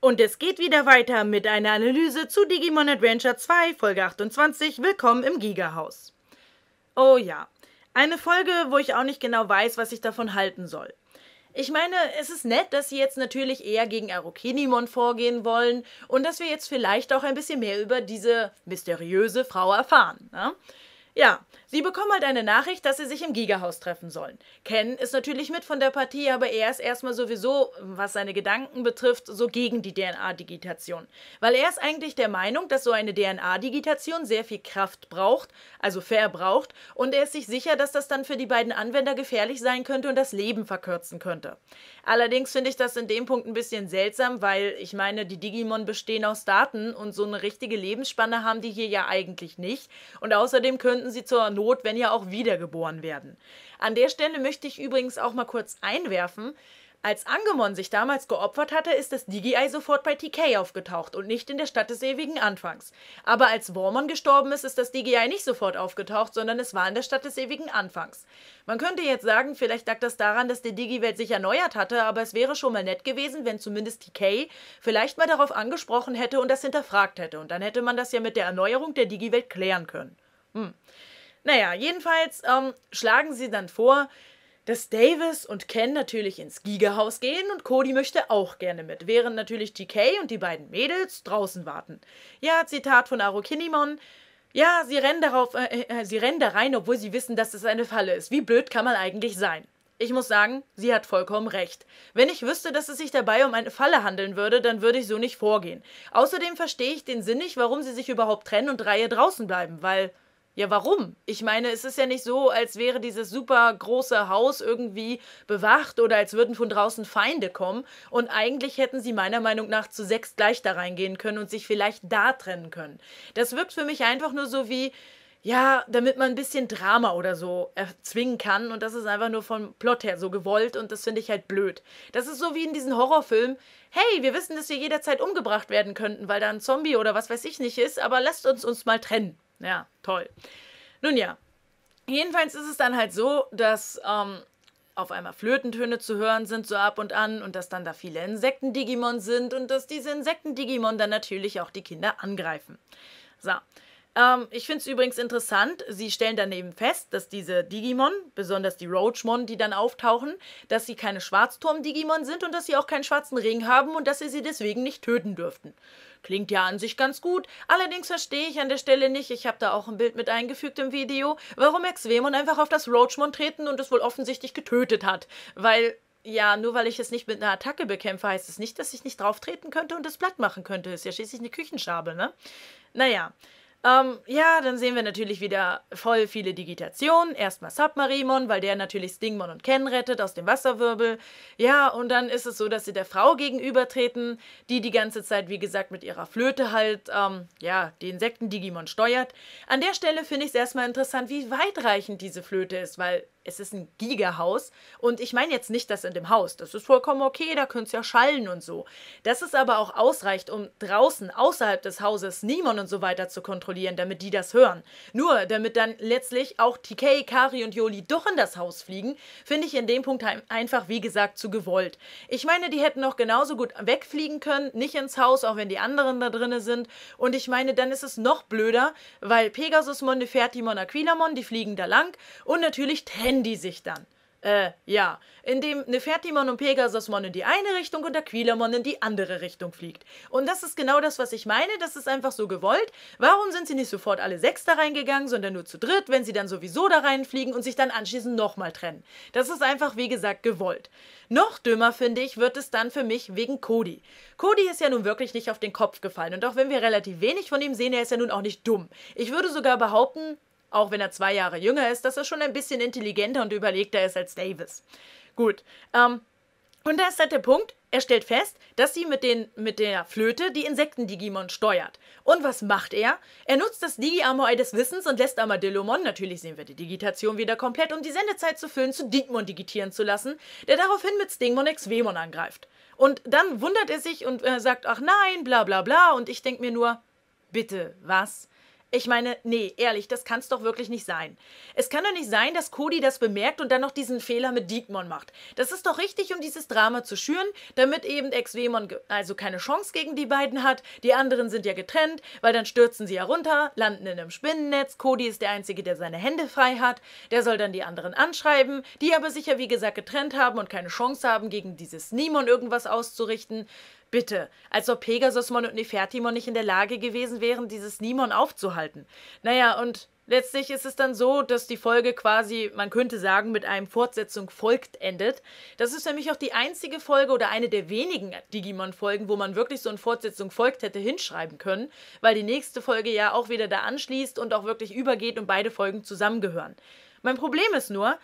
Und es geht wieder weiter mit einer Analyse zu Digimon Adventure 2, Folge 28. Willkommen im Giga-Haus. Oh ja, eine Folge, wo ich auch nicht genau weiß, was ich davon halten soll. Ich meine, es ist nett, dass sie jetzt natürlich eher gegen Arokenimon vorgehen wollen und dass wir jetzt vielleicht auch ein bisschen mehr über diese mysteriöse Frau erfahren. Ne? Ja, Sie bekommen halt eine Nachricht, dass sie sich im Gigahaus treffen sollen. Ken ist natürlich mit von der Partie, aber er ist erstmal sowieso, was seine Gedanken betrifft, so gegen die DNA-Digitation. Weil er ist eigentlich der Meinung, dass so eine DNA-Digitation sehr viel Kraft braucht, also verbraucht, und er ist sich sicher, dass das dann für die beiden Anwender gefährlich sein könnte und das Leben verkürzen könnte. Allerdings finde ich das in dem Punkt ein bisschen seltsam, weil ich meine, die Digimon bestehen aus Daten und so eine richtige Lebensspanne haben die hier ja eigentlich nicht. Und außerdem könnten sie zur Not, wenn ja auch wiedergeboren werden. An der Stelle möchte ich übrigens auch mal kurz einwerfen, als Angemon sich damals geopfert hatte, ist das Digi-Ei sofort bei TK aufgetaucht und nicht in der Stadt des ewigen Anfangs. Aber als Wormon gestorben ist, ist das Digi-Ei nicht sofort aufgetaucht, sondern es war in der Stadt des ewigen Anfangs. Man könnte jetzt sagen, vielleicht lag das daran, dass die Digi-Welt sich erneuert hatte, aber es wäre schon mal nett gewesen, wenn zumindest TK vielleicht mal darauf angesprochen hätte und das hinterfragt hätte. Und dann hätte man das ja mit der Erneuerung der Digi-Welt klären können. Hm. Naja, jedenfalls ähm, schlagen sie dann vor, dass Davis und Ken natürlich ins Giga-Haus gehen und Cody möchte auch gerne mit, während natürlich TK und die beiden Mädels draußen warten. Ja, Zitat von Aro Kinnimon. Ja, sie rennen, darauf, äh, äh, äh, sie rennen da rein, obwohl sie wissen, dass es eine Falle ist. Wie blöd kann man eigentlich sein? Ich muss sagen, sie hat vollkommen recht. Wenn ich wüsste, dass es sich dabei um eine Falle handeln würde, dann würde ich so nicht vorgehen. Außerdem verstehe ich den Sinn nicht, warum sie sich überhaupt trennen und Reihe draußen bleiben, weil ja, warum? Ich meine, es ist ja nicht so, als wäre dieses super große Haus irgendwie bewacht oder als würden von draußen Feinde kommen. Und eigentlich hätten sie meiner Meinung nach zu sechs gleich da reingehen können und sich vielleicht da trennen können. Das wirkt für mich einfach nur so wie, ja, damit man ein bisschen Drama oder so erzwingen kann. Und das ist einfach nur vom Plot her so gewollt und das finde ich halt blöd. Das ist so wie in diesen Horrorfilmen. Hey, wir wissen, dass wir jederzeit umgebracht werden könnten, weil da ein Zombie oder was weiß ich nicht ist, aber lasst uns uns mal trennen. Ja, toll. Nun ja, jedenfalls ist es dann halt so, dass ähm, auf einmal Flötentöne zu hören sind, so ab und an, und dass dann da viele Insekten-Digimon sind und dass diese Insekten-Digimon dann natürlich auch die Kinder angreifen. So, ähm, ich finde es übrigens interessant, sie stellen daneben fest, dass diese Digimon, besonders die Roachmon, die dann auftauchen, dass sie keine Schwarzturm-Digimon sind und dass sie auch keinen schwarzen Ring haben und dass sie sie deswegen nicht töten dürften. Klingt ja an sich ganz gut, allerdings verstehe ich an der Stelle nicht, ich habe da auch ein Bild mit eingefügt im Video, warum Exvemon einfach auf das Roachmon treten und es wohl offensichtlich getötet hat. Weil, ja, nur weil ich es nicht mit einer Attacke bekämpfe, heißt es nicht, dass ich nicht drauf treten könnte und es platt machen könnte. Ist ja schließlich eine Küchenschabe, ne? Naja. Ähm, ja, dann sehen wir natürlich wieder voll viele Digitationen. Erstmal Submarimon, weil der natürlich Stingmon und Ken rettet aus dem Wasserwirbel. Ja, und dann ist es so, dass sie der Frau gegenübertreten, die die ganze Zeit, wie gesagt, mit ihrer Flöte halt, ähm, ja, die Insekten-Digimon steuert. An der Stelle finde ich es erstmal interessant, wie weitreichend diese Flöte ist, weil es ist ein Gigahaus. Und ich meine jetzt nicht das in dem Haus. Das ist vollkommen okay, da könnte es ja schallen und so. Dass es aber auch ausreicht, um draußen, außerhalb des Hauses, Niemand und so weiter zu kontrollieren, damit die das hören. Nur, damit dann letztlich auch TK, Kari und Yoli doch in das Haus fliegen, finde ich in dem Punkt einfach, wie gesagt, zu gewollt. Ich meine, die hätten noch genauso gut wegfliegen können, nicht ins Haus, auch wenn die anderen da drinne sind. Und ich meine, dann ist es noch blöder, weil Pegasus, Monteferti, Mon Aquilamon, die fliegen da lang und natürlich Ten trennen die sich dann. Äh, ja, indem Nefertimon und Pegasusmon in die eine Richtung und Aquilamon in die andere Richtung fliegt. Und das ist genau das, was ich meine, das ist einfach so gewollt. Warum sind sie nicht sofort alle sechs da reingegangen, sondern nur zu dritt, wenn sie dann sowieso da reinfliegen und sich dann anschließend nochmal trennen? Das ist einfach, wie gesagt, gewollt. Noch dümmer, finde ich, wird es dann für mich wegen Cody. Cody ist ja nun wirklich nicht auf den Kopf gefallen und auch wenn wir relativ wenig von ihm sehen, er ist ja nun auch nicht dumm. Ich würde sogar behaupten, auch wenn er zwei Jahre jünger ist, dass er schon ein bisschen intelligenter und überlegter ist als Davis. Gut. Ähm, und da ist halt der Punkt, er stellt fest, dass sie mit, den, mit der Flöte die Insekten-Digimon steuert. Und was macht er? Er nutzt das digi amoi des Wissens und lässt Amadillomon, natürlich sehen wir die Digitation wieder komplett, um die Sendezeit zu füllen, zu Digmon digitieren zu lassen, der daraufhin mit Stingmon X-Wemon angreift. Und dann wundert er sich und äh, sagt, ach nein, bla bla bla, und ich denke mir nur, bitte, was? Ich meine, nee, ehrlich, das kann es doch wirklich nicht sein. Es kann doch nicht sein, dass Cody das bemerkt und dann noch diesen Fehler mit Diekmon macht. Das ist doch richtig, um dieses Drama zu schüren, damit eben Ex-Wemon also keine Chance gegen die beiden hat. Die anderen sind ja getrennt, weil dann stürzen sie ja runter, landen in einem Spinnennetz. Cody ist der Einzige, der seine Hände frei hat. Der soll dann die anderen anschreiben, die aber sicher, wie gesagt, getrennt haben und keine Chance haben, gegen dieses Nimon irgendwas auszurichten. Bitte, als ob Pegasusmon und Nefertimon nicht in der Lage gewesen wären, dieses Nimon aufzuhalten. Naja, und letztlich ist es dann so, dass die Folge quasi, man könnte sagen, mit einem Fortsetzung folgt endet. Das ist nämlich auch die einzige Folge oder eine der wenigen Digimon-Folgen, wo man wirklich so eine Fortsetzung folgt hätte hinschreiben können, weil die nächste Folge ja auch wieder da anschließt und auch wirklich übergeht und beide Folgen zusammengehören. Mein Problem ist nur,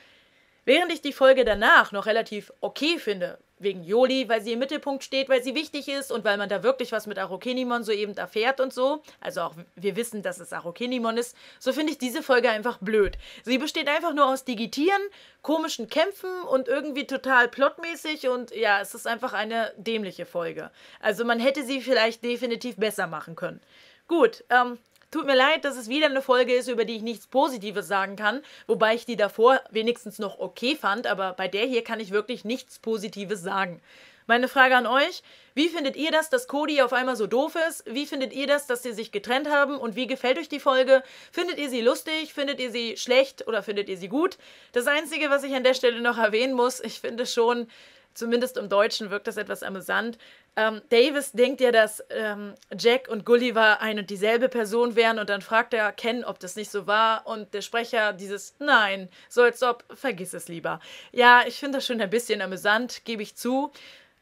Während ich die Folge danach noch relativ okay finde, wegen Joli, weil sie im Mittelpunkt steht, weil sie wichtig ist und weil man da wirklich was mit Arokenimon so eben erfährt und so. Also auch wir wissen, dass es Arokenimon ist. So finde ich diese Folge einfach blöd. Sie besteht einfach nur aus Digitieren, komischen Kämpfen und irgendwie total plotmäßig und ja, es ist einfach eine dämliche Folge. Also man hätte sie vielleicht definitiv besser machen können. Gut, ähm, tut mir leid, dass es wieder eine Folge ist, über die ich nichts Positives sagen kann, wobei ich die davor wenigstens noch okay fand, aber bei der hier kann ich wirklich nichts Positives sagen. Meine Frage an euch, wie findet ihr das, dass Cody auf einmal so doof ist? Wie findet ihr das, dass sie sich getrennt haben? Und wie gefällt euch die Folge? Findet ihr sie lustig? Findet ihr sie schlecht? Oder findet ihr sie gut? Das Einzige, was ich an der Stelle noch erwähnen muss, ich finde schon, Zumindest im Deutschen wirkt das etwas amüsant. Ähm, Davis denkt ja, dass ähm, Jack und Gulliver eine und dieselbe Person wären und dann fragt er Ken, ob das nicht so war und der Sprecher dieses Nein, so als ob, vergiss es lieber. Ja, ich finde das schon ein bisschen amüsant, gebe ich zu.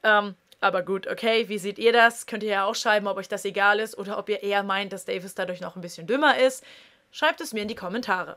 Ähm, aber gut, okay, wie seht ihr das? Könnt ihr ja auch schreiben, ob euch das egal ist oder ob ihr eher meint, dass Davis dadurch noch ein bisschen dümmer ist. Schreibt es mir in die Kommentare.